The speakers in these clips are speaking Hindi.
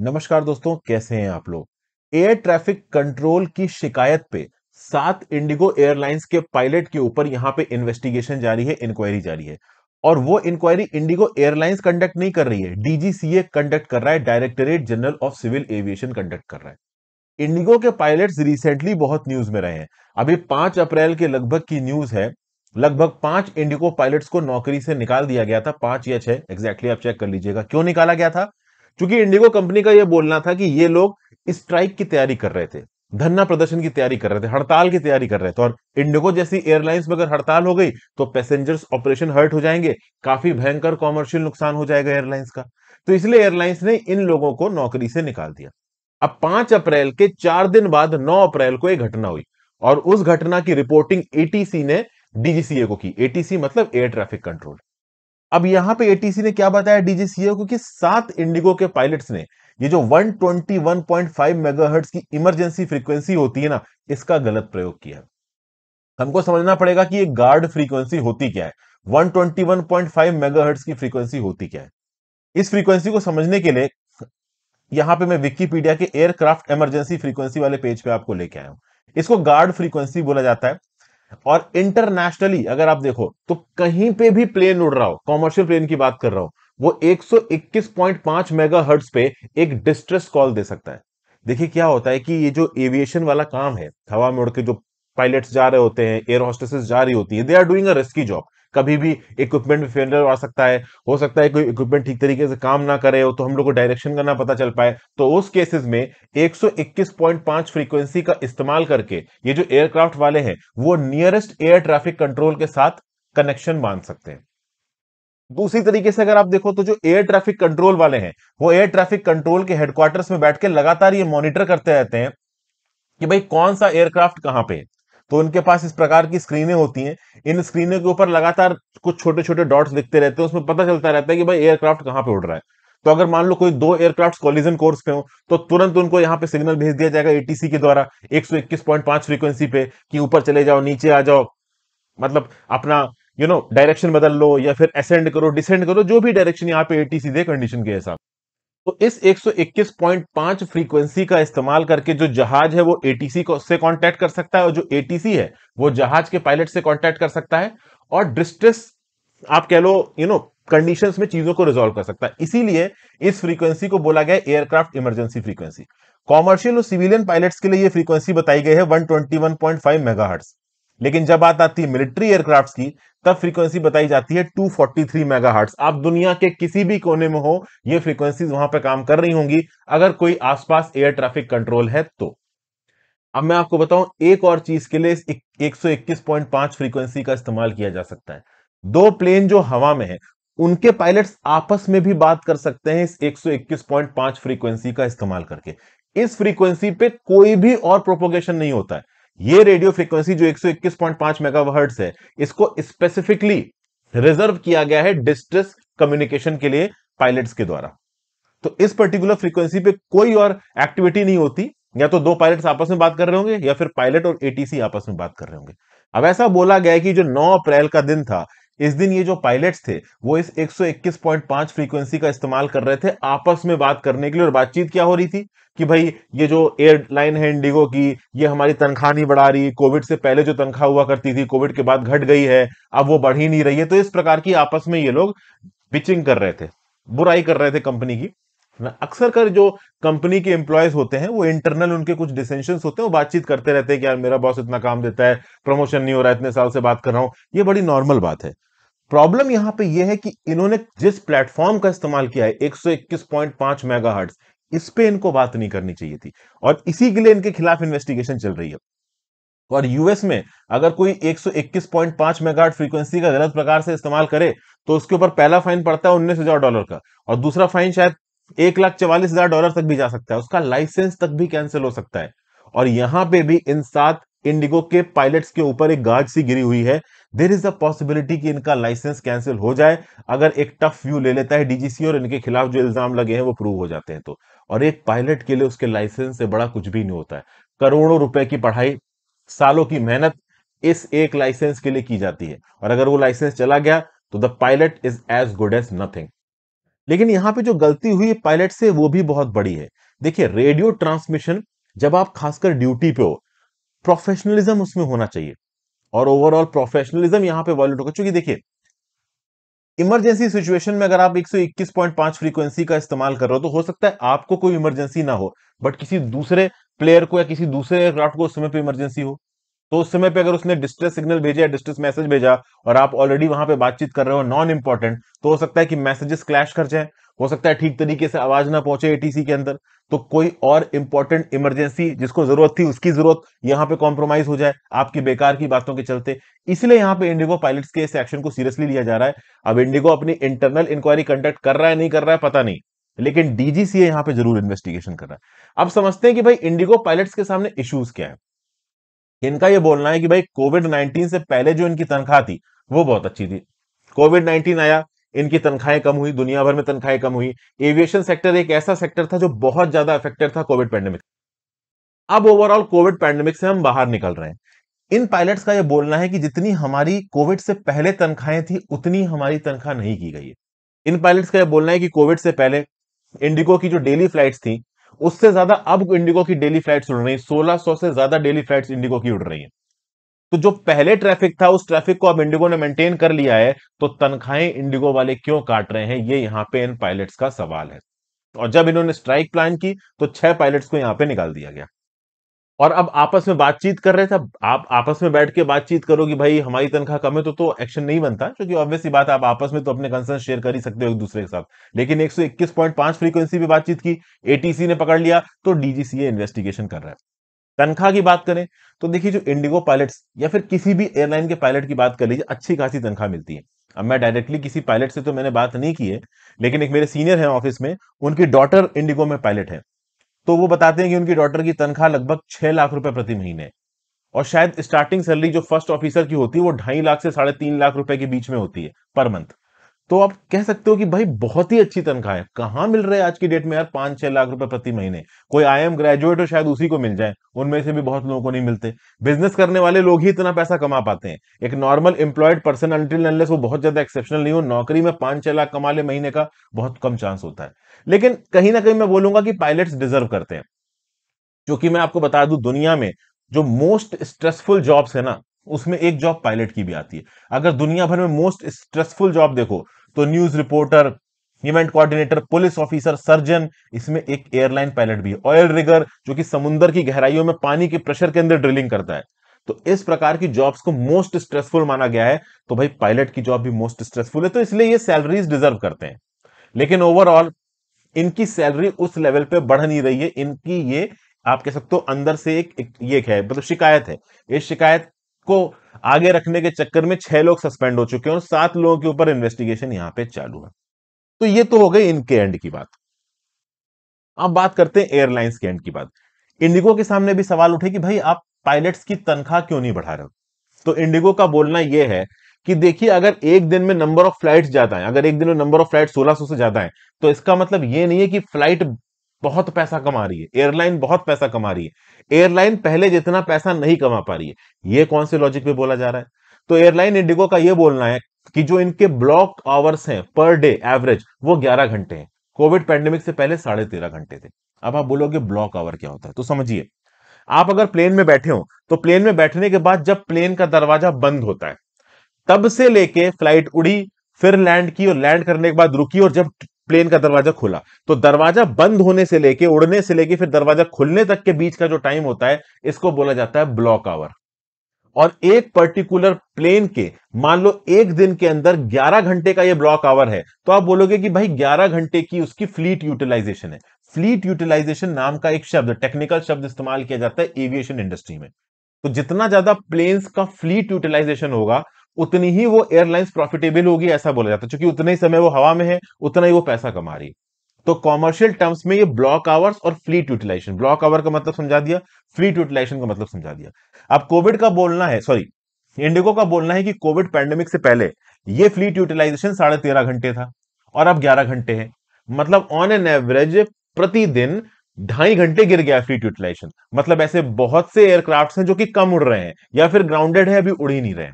नमस्कार दोस्तों कैसे हैं आप लोग एयर ट्रैफिक कंट्रोल की शिकायत पे सात इंडिगो एयरलाइंस के पायलट के ऊपर यहाँ पे इन्वेस्टिगेशन जारी है इंक्वायरी जारी है और वो इंक्वायरी इंडिगो एयरलाइंस कंडक्ट नहीं कर रही है डीजीसीए कंडक्ट कर रहा है directorate general of civil aviation conduct कर रहा है इंडिगो के पायलट रिसेंटली बहुत न्यूज में रहे हैं अभी पांच अप्रैल के लगभग की न्यूज है लगभग पांच इंडिगो पायलट्स को नौकरी से निकाल दिया गया था पांच या छह एग्जैक्टली आप चेक कर लीजिएगा क्यों निकाला गया था क्योंकि इंडिगो कंपनी का यह बोलना था कि ये लोग स्ट्राइक की तैयारी कर रहे थे धरना प्रदर्शन की तैयारी कर रहे थे हड़ताल की तैयारी कर रहे थे और इंडिगो जैसी एयरलाइंस में अगर हड़ताल हो गई तो पैसेंजर्स ऑपरेशन हर्ट हो जाएंगे काफी भयंकर कॉमर्शियल नुकसान हो जाएगा एयरलाइंस का तो इसलिए एयरलाइंस ने इन लोगों को नौकरी से निकाल दिया अब पांच अप्रैल के चार दिन बाद नौ अप्रैल को एक घटना हुई और उस घटना की रिपोर्टिंग एटीसी ने डीजीसीए को की एटीसी मतलब एयर ट्रैफिक कंट्रोल अब यहां पे एटीसी ने क्या बताया डीजीसीए e को कि सात इंडिगो के पायलट्स ने ये जो 121.5 मेगाहर्ट्ज की इमरजेंसी फ्रीक्वेंसी होती है ना इसका गलत प्रयोग किया हमको समझना पड़ेगा कि ये गार्ड फ्रीक्वेंसी होती क्या है 121.5 मेगाहर्ट्ज की फ्रीक्वेंसी होती क्या है इस फ्रीक्वेंसी को समझने के लिए यहां पे मैं विकीपीडिया के एयरक्राफ्ट इमरजेंसी फ्रीक्वेंसी वाले पेज पे आपको लेके आया हूं इसको गार्ड फ्रीक्वेंसी बोला जाता है और इंटरनेशनली अगर आप देखो तो कहीं पे भी प्लेन उड़ रहा हो कॉमर्शियल प्लेन की बात कर रहा हूं वो 121.5 मेगाहर्ट्ज पे एक डिस्ट्रेस कॉल दे सकता है देखिए क्या होता है कि ये जो एविएशन वाला काम है हवा में उड़ के जो पायलट्स जा रहे होते हैं एयर होस्टेसेस जा रही होती है they are doing a risky job कभी भी इक्विपमेंट में फेलियर आ सकता है हो सकता है कोई इक्विपमेंट ठीक तरीके से काम ना करे हो तो हम लोग को डायरेक्शन का ना पता चल पाए तो उस केसेस में 121.5 फ्रीक्वेंसी का इस्तेमाल करके ये जो एयरक्राफ्ट वाले हैं वो नियरेस्ट एयर ट्रैफिक कंट्रोल के साथ कनेक्शन बांध सकते हैं दूसरी तरीके से अगर आप देखो तो जो एयर ट्रैफिक कंट्रोल वाले हैं वो एयर ट्रैफिक कंट्रोल के हेडक्वार्टर्स में बैठ के लगातार ये मॉनिटर करते रहते हैं कि भाई कौन सा एयरक्राफ्ट कहां पे है तो उनके पास इस प्रकार की स्क्रीनें होती हैं इन स्क्रीनों के ऊपर लगातार कुछ छोटे छोटे डॉट्स दिखते रहते हैं उसमें पता चलता रहता है कि भाई एयरक्राफ्ट कहाँ पे उड़ रहा है तो अगर मान लो कोई दो एयरक्राफ्ट कॉलिजन कोर्स पे हो तो तुरंत उनको यहाँ पे सिग्नल भेज दिया जाएगा एटीसी के द्वारा एक फ्रीक्वेंसी पे कि ऊपर चले जाओ नीचे आ जाओ मतलब अपना यू नो डायरेक्शन बदल लो या फिर असेंड करो डिसेंड करो जो भी डायरेक्शन यहाँ पे एटीसी दे कंडीशन के हिसाब तो इस 121.5 फ्रीक्वेंसी का इस्तेमाल करके जो जहाज है वो एटीसी को से कांटेक्ट कर सकता है और जो एटीसी है वो जहाज के पायलट से कांटेक्ट कर सकता है और डिस्ट्रेस आप कह लो यू नो कंडीशंस में चीजों को रिजोल्व कर सकता है इसीलिए इस फ्रीक्वेंसी को बोला गया एयरक्राफ्ट इमरजेंसी फ्रीक्वेंसी कॉमर्शियल और सिविलियन पायलट्स के लिए ये फ्रीक्वेंसी बताई गई है 121.5 मेगाहर्ट्ज लेकिन जब बात आती है मिलिट्री एयरक्राफ्ट की तब फ्रीक्वेंसी बताई जाती है 243 फोर्टी आप दुनिया के किसी भी कोने में हो ये फ्रीक्वेंसीज वहां पर काम कर रही होंगी अगर कोई आसपास एयर ट्रैफिक कंट्रोल है तो अब मैं आपको बताऊं एक और चीज के लिए एक, 121.5 फ्रीक्वेंसी का इस्तेमाल किया जा सकता है दो प्लेन जो हवा में है उनके पायलट्स आपस में भी बात कर सकते हैं इस 121.5 फ्रीक्वेंसी का इस्तेमाल करके इस फ्रीक्वेंसी पे कोई भी और प्रोपोगेशन नहीं होता है ये रेडियो फ्रिक्वेंसी जो 121.5 मेगाहर्ट्ज है इसको स्पेसिफिकली रिजर्व किया गया है डिस्ट्रेस कम्युनिकेशन के लिए पायलट्स के द्वारा तो इस पर्टिकुलर फ्रीक्वेंसी पे कोई और एक्टिविटी नहीं होती या तो दो पायलट्स आपस में बात कर रहे होंगे या फिर पायलट और एटीसी आपस में बात कर रहे होंगे अब ऐसा बोला गया कि जो 9 अप्रैल का दिन था इस दिन ये जो पायलट्स थे वो इस 121.5 फ्रीक्वेंसी का इस्तेमाल कर रहे थे आपस में बात करने के लिए और बातचीत क्या हो रही थी कि भाई ये जो एयरलाइन है इंडिगो की ये हमारी तनख्वाह नहीं बढ़ा रही कोविड से पहले जो तनख्वाह हुआ करती थी कोविड के बाद घट गई है अब वो बढ़ ही नहीं रही है तो इस प्रकार की आपस में ये लोग पिचिंग कर रहे थे बुराई कर रहे थे कंपनी की अक्सर कर जो कंपनी के एम्प्लॉयज होते हैं वो इंटरनल उनके कुछ डिसेंशन होते हैं वो बातचीत करते रहते हैं कि यार मेरा बॉस इतना काम देता है प्रमोशन नहीं हो रहा है इतने साल से बात कर रहा हूँ ये बड़ी नॉर्मल बात है प्रॉब्लम यहां पे यह है कि इन्होंने जिस प्लेटफॉर्म का इस्तेमाल किया है 121.5 मेगाहर्ट्ज इस पे इनको बात नहीं करनी चाहिए थी और इसी के लिए इनके खिलाफ इन्वेस्टिगेशन चल रही है और यूएस में अगर कोई 121.5 मेगाहर्ट्ज फ्रीक्वेंसी का गलत प्रकार से इस्तेमाल करे तो उसके ऊपर पहला फाइन पड़ता है उन्नीस डॉलर का और दूसरा फाइन शायद एक डॉलर तक भी जा सकता है उसका लाइसेंस तक भी कैंसिल हो सकता है और यहां पर भी इन सात इंडिगो के पायलट्स के ऊपर एक गार्ड सी गिरी हुई है देर इज अ पॉसिबिलिटी कि इनका लाइसेंस कैंसिल हो जाए अगर एक टफ व्यू ले लेता है डीजीसी और इनके खिलाफ जो इल्जाम लगे हैं वो प्रूव हो जाते हैं तो और एक पायलट के लिए उसके लाइसेंस से बड़ा कुछ भी नहीं होता है करोड़ों रुपए की पढ़ाई सालों की मेहनत इस एक लाइसेंस के लिए की जाती है और अगर वो लाइसेंस चला गया तो the pilot is as good as nothing लेकिन यहां पे जो गलती हुई पायलट से वो भी बहुत बड़ी है देखिए रेडियो ट्रांसमिशन जब आप खासकर ड्यूटी पे हो प्रोफेशनलिज्म उसमें होना चाहिए और ओवरऑल प्रोफेशनलिज्म यहां पे वॉल्यूट होगा चूंकि देखिए इमरजेंसी सिचुएशन में अगर आप 121.5 फ्रीक्वेंसी का इस्तेमाल कर रहे हो तो हो सकता है आपको कोई इमरजेंसी ना हो बट किसी दूसरे प्लेयर को या किसी दूसरे एयरक्राफ्ट को उस समय पर इमरजेंसी हो तो उस समय पे अगर उसने डिस्ट्रेस सिग्नल भेजा या डिस्ट्रेस मैसेज भेजा और आप ऑलरेडी वहां पे बातचीत कर रहे हो नॉन इंपॉर्टेंट तो हो सकता है कि मैसेजेस क्लैश कर जाए हो सकता है ठीक तरीके से आवाज ना पहुंचे एटीसी के अंदर तो कोई और इंपॉर्टेंट इमरजेंसी जिसको जरूरत थी उसकी जरूरत यहां पे कॉम्प्रोमाइज हो जाए आपकी बेकार की बातों के चलते इसलिए यहां पे इंडिगो पायलट्स के इस एक्शन को सीरियसली लिया जा रहा है अब इंडिगो अपनी इंटरनल इंक्वायरी कंडक्ट कर रहा है नहीं कर रहा है पता नहीं लेकिन डीजीसीए यहां पर जरूर इन्वेस्टिगेशन कर रहा है अब समझते हैं कि भाई इंडिगो पायलट्स के सामने इश्यूज क्या है इनका यह बोलना है कि भाई कोविड नाइनटीन से पहले जो इनकी तनख्वाह थी वो बहुत अच्छी थी कोविड नाइनटीन आया इनकी तनख्वाहें कम हुई दुनिया भर में तनख्वाहें कम हुई एविएशन सेक्टर एक ऐसा सेक्टर था जो बहुत ज्यादा अफेक्टेड था कोविड पैंडेमिक अब ओवरऑल कोविड पैंडेमिक से हम बाहर निकल रहे हैं इन पायलट्स का यह बोलना है कि जितनी हमारी कोविड से पहले तनख्वाहें थी उतनी हमारी तनख्वाह नहीं की गई है इन पायलट्स का यह बोलना है कि कोविड से पहले इंडिगो की जो डेली फ्लाइट्स थी उससे ज्यादा अब इंडिगो की डेली फ्लाइट्स उड़ रही है सोलह से ज्यादा डेली फ्लाइट्स इंडिगो की उड़ रही है तो जो पहले ट्रैफिक था उस ट्रैफिक को अब इंडिगो ने मेंटेन कर लिया है तो तनख्वाहें इंडिगो वाले क्यों काट रहे हैं ये यहां पे इन पायलट्स का सवाल है और जब इन्होंने स्ट्राइक प्लान की तो छह पायलट्स को यहां पे निकाल दिया गया और अब आपस में बातचीत कर रहे थे आप आपस में बैठ के बातचीत करो कि भाई हमारी तनख्वाह कम है तो तो एक्शन नहीं बनता क्योंकि ऑब्वियसली बात आप आपस में तो अपने कंसर्न शेयर कर ही सकते हो एक दूसरे के साथ लेकिन 121.5 फ्रीक्वेंसी पे बातचीत की एटीसी ने पकड़ लिया तो डीजीसीए इन्वेस्टिगेशन कर रहा है तनख्वाह की बात करें तो देखिए जो इंडिगो पायलट्स या फिर किसी भी एयरलाइन के पायलट की बात कर लीजिए अच्छी खासी तनख्वाह मिलती है अब मैं डायरेक्टली किसी पायलट से तो मैंने बात नहीं की है लेकिन एक मेरे सीनियर हैं ऑफिस में उनकी डॉटर इंडिगो में पायलट है तो वो बताते हैं कि उनकी डॉटर की तनख्वाह लगभग छह लाख रुपए प्रति महीने और शायद स्टार्टिंग सैलरी जो फर्स्ट ऑफिसर की होती है वो ढाई लाख से साढ़े तीन लाख रुपए के बीच में होती है पर मंथ तो आप कह सकते हो कि भाई बहुत ही अच्छी तनख्वाह है कहां मिल रहा है आज की डेट में यार पांच छह लाख रुपए प्रति महीने कोई आई एम ग्रेजुएट हो शायद उसी को मिल जाए उनमें से भी बहुत लोगों को नहीं मिलते बिजनेस करने वाले लोग ही इतना पैसा कमा पाते हैं एक नॉर्मल एम्प्लॉयड पर्सन अनटिल वो बहुत ज्यादा एक्सेप्शनल नहीं हो नौकरी में पांच छह लाख कमा ले महीने का बहुत कम चांस होता है लेकिन कहीं ना कहीं मैं बोलूंगा कि पायलट डिजर्व करते हैं क्योंकि मैं आपको बता दूं दुनिया में जो मोस्ट स्ट्रेसफुल जॉब्स है ना उसमें एक जॉब पायलट की भी आती है अगर दुनिया भर में मोस्ट स्ट्रेसफुल जॉब देखो तो news reporter event coordinator police officer surgeon इसमें एक एयरलाइन पायलट भी है ऑयल रिगर जो कि समुद्र की गहराइयों में पानी के प्रेशर के अंदर ड्रिलिंग करता है तो इस प्रकार की जॉब्स को मोस्ट स्ट्रेसफुल माना गया है तो भाई पायलट की जॉब भी मोस्ट स्ट्रेसफुल है तो इसलिए ये सैलरीज डिजर्व करते हैं लेकिन ओवरऑल इनकी सैलरी उस लेवल पे बढ़ नहीं रही है इनकी ये आप कह सकते हो अंदर से एक, एक ये है मतलब शिकायत है ये शिकायत को आगे रखने के चक्कर में छह लोग सस्पेंड हो चुके हैं और सात लोगों के ऊपर इन्वेस्टिगेशन यहां पे चालू है तो ये तो हो गई इनके एंड की बात अब बात करते हैं एयरलाइंस के एंड की बात इंडिगो के सामने भी सवाल उठे कि भाई आप पायलट्स की तनख्वाह क्यों नहीं बढ़ा रहे हो तो इंडिगो का बोलना यह है कि देखिए अगर एक दिन में नंबर ऑफ फ्लाइट ज्यादा है अगर एक दिन में नंबर ऑफ फ्लाइट 1600 से ज्यादा है तो इसका मतलब ये नहीं है कि फ्लाइट बहुत पैसा कमा रही है एयरलाइन बहुत पैसा कमा रही है एयरलाइन पहले जितना पैसा नहीं कमा पा रही है ये कौन से लॉजिक पे बोला जा रहा है तो एयरलाइन इंडिगो का ये बोलना है कि जो इनके ब्लॉक आवर्स हैं पर डे एवरेज वो 11 घंटे हैं कोविड पैंडेमिक से पहले साढ़े तेरह घंटे थे अब आप बोलोगे ब्लॉक आवर क्या होता है तो समझिए आप अगर प्लेन में बैठे हो तो प्लेन में बैठने के बाद जब प्लेन का दरवाजा बंद होता है तब से लेके फ्लाइट उड़ी फिर लैंड की और लैंड करने के बाद रुकी और जब प्लेन का दरवाजा खुला तो दरवाजा बंद होने से लेके उड़ने से लेके फिर दरवाजा खुलने तक के बीच का जो टाइम होता है इसको बोला जाता है ब्लॉक आवर और एक पर्टिकुलर प्लेन के मान लो एक दिन के अंदर 11 घंटे का ये ब्लॉक आवर है तो आप बोलोगे कि भाई 11 घंटे की उसकी फ्लीट यूटिलाइजेशन है फ्लीट यूटिलाइजेशन नाम का एक शब्द टेक्निकल शब्द इस्तेमाल किया जाता है एविएशन इंडस्ट्री में तो जितना ज्यादा प्लेन्स का फ्लीट यूटिलाइजेशन होगा उतनी ही वो एयरलाइंस प्रॉफिटेबल होगी ऐसा बोला जाता है क्योंकि उतने ही समय वो हवा में है उतना ही वो पैसा कमा रही है तो कॉमर्शियल टर्म्स में ये ब्लॉक आवर्स और फ्लीट यूटिलाइजेशन ब्लॉक आवर का मतलब समझा दिया फ्लीट यूटिलाइजेशन का मतलब समझा दिया अब कोविड का बोलना है सॉरी इंडिगो का बोलना है कि कोविड पैंडेमिक से पहले ये फ्लीट यूटिलाइजेशन साढ़े तेरह घंटे था और अब ग्यारह घंटे है मतलब ऑन एन एवरेज प्रतिदिन ढाई घंटे गिर गया फ्लीट यूटिलाइजेशन मतलब ऐसे बहुत से एयरक्राफ्ट हैं जो कि कम उड़ रहे हैं या फिर ग्राउंडेड है अभी उड़ ही नहीं रहे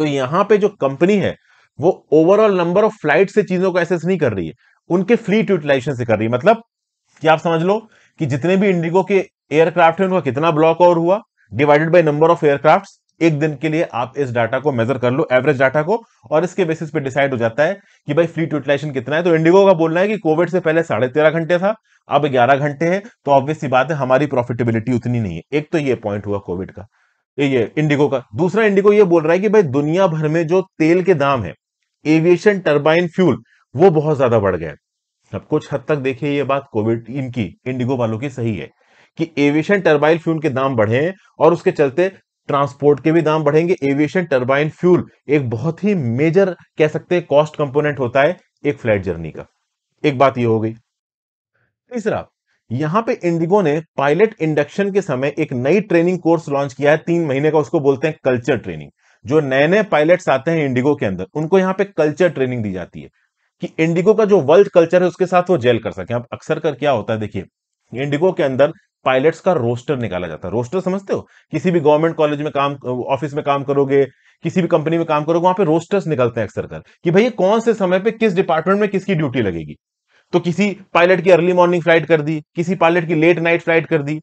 तो यहां पे जो कंपनी है वो ओवरऑल नंबर ऑफ फ्लाइट से चीजों को एसेस नहीं कर रही है उनके फ्लीट यूटिलाइजेशन से कर रही है मतलब कि आप समझ लो कि जितने भी इंडिगो के एयरक्राफ्ट है उनका कितना ब्लॉक और हुआ divided by number of aircraft एक दिन के लिए आप इस डाटा को मेजर कर लो एवरेज डाटा को और इसके बेसिस पे डिसाइड हो जाता है कि भाई फ्लीट यूटिलाइजेशन कितना है तो इंडिगो का बोलना है कि कोविड से पहले साढ़े तेरह घंटे था अब ग्यारह घंटे हैं तो ऑब्वियसली बात है हमारी प्रॉफिटेबिलिटी उतनी नहीं है एक तो ये पॉइंट हुआ कोविड का ये इंडिगो का दूसरा इंडिगो ये बोल रहा है कि भाई दुनिया भर में जो तेल के दाम है एविएशन टर्बाइन फ्यूल वो बहुत ज्यादा बढ़ गया अब कुछ हद तक देखिए ये बात कोविड इनकी इंडिगो वालों की सही है कि एविएशन टर्बाइन फ्यूल के दाम बढ़े हैं और उसके चलते ट्रांसपोर्ट के भी दाम बढ़ेंगे एविएशन टर्बाइन फ्यूल एक बहुत ही मेजर कह सकते हैं कॉस्ट कंपोनेंट होता है एक फ्लाइट जर्नी का एक बात ये हो गई तीसरा यहां पे इंडिगो ने पायलट इंडक्शन के समय एक नई ट्रेनिंग कोर्स लॉन्च किया है तीन महीने का उसको बोलते हैं कल्चर ट्रेनिंग जो नए नए पायलट आते हैं इंडिगो के अंदर उनको यहां पे कल्चर ट्रेनिंग दी जाती है कि इंडिगो का जो वर्ल्ड कल्चर है उसके साथ वो जेल कर सके आप अक्सर कर क्या होता है देखिए इंडिगो के अंदर पायलट्स का रोस्टर निकाला जाता है रोस्टर समझते हो किसी भी गवर्नमेंट कॉलेज में काम ऑफिस में काम करोगे किसी भी कंपनी में काम करोगे वहां पे रोस्टर्स निकलते हैं अक्सर कर कि भाई कौन से समय पे किस डिपार्टमेंट में किसकी ड्यूटी लगेगी तो किसी पायलट की अर्ली मॉर्निंग फ्लाइट कर दी किसी पायलट की लेट नाइट फ्लाइट कर दी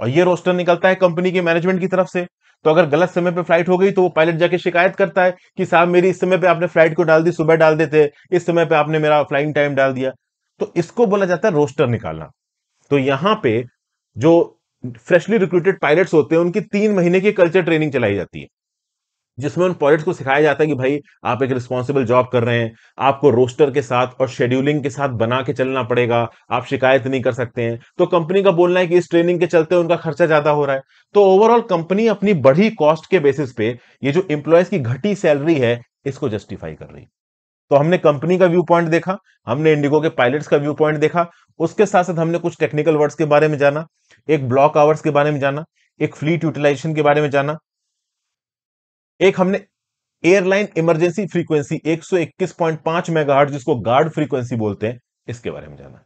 और ये रोस्टर निकलता है कंपनी के मैनेजमेंट की तरफ से तो अगर गलत समय पे फ्लाइट हो गई तो वो पायलट जाके शिकायत करता है कि साहब मेरी इस समय पे आपने फ्लाइट को डाल दी सुबह डाल देते इस समय पे आपने मेरा फ्लाइंग टाइम डाल दिया तो इसको बोला जाता है रोस्टर निकालना तो यहां पे जो फ्रेशली रिक्रूटेड पायलट्स होते हैं उनकी तीन महीने की कल्चर ट्रेनिंग चलाई जाती है जिसमें उन प्रोजेक्ट को सिखाया जाता है कि भाई आप एक रिस्पॉन्सिबल जॉब कर रहे हैं आपको रोस्टर के साथ और शेड्यूलिंग के साथ बना के चलना पड़ेगा आप शिकायत नहीं कर सकते हैं तो कंपनी का बोलना है कि इस ट्रेनिंग के चलते उनका खर्चा ज्यादा हो रहा है तो ओवरऑल कंपनी अपनी बढ़ी कॉस्ट के बेसिस पे ये जो इंप्लॉयज की घटी सैलरी है इसको जस्टिफाई कर रही है तो हमने कंपनी का व्यू पॉइंट देखा हमने इंडिगो के पायलट्स का व्यू पॉइंट देखा उसके साथ साथ हमने कुछ टेक्निकल वर्ड्स के बारे में जाना एक ब्लॉक आवर्स के बारे में जाना एक फ्लीट यूटिलाइजेशन के बारे में जाना एक हमने एयरलाइन इमरजेंसी फ्रीक्वेंसी 121.5 मेगाहर्ट्ज जिसको गार्ड फ्रीक्वेंसी बोलते हैं इसके बारे में जाना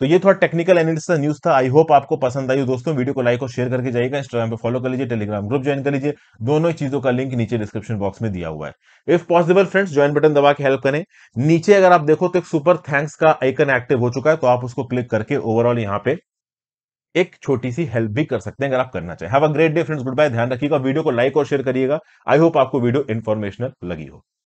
तो ये थोड़ा टेक्निकल एनालिसिस न्यूज था आई होप आपको पसंद आई दोस्तों वीडियो को लाइक और शेयर करके जाएगा इंस्टाग्राम पे फॉलो कर लीजिए टेलीग्राम ग्रुप ज्वाइन कर लीजिए दोनों ही चीजों का लिंक नीचे डिस्क्रिप्शन बॉक्स में दिया हुआ है if possible friends join button दबा के हेल्प करें नीचे अगर आप देखो तो एक सुपर थैंक्स का आइकन एक्टिव हो चुका है तो आप उसको क्लिक करके ओवरऑल यहाँ पे एक छोटी सी हेल्प भी कर सकते हैं अगर आप करना चाहें have a great day friends good bye ध्यान रखिएगा वीडियो को लाइक और शेयर करिएगा आई होप आपको वीडियो इन्फॉर्मेशनल लगी हो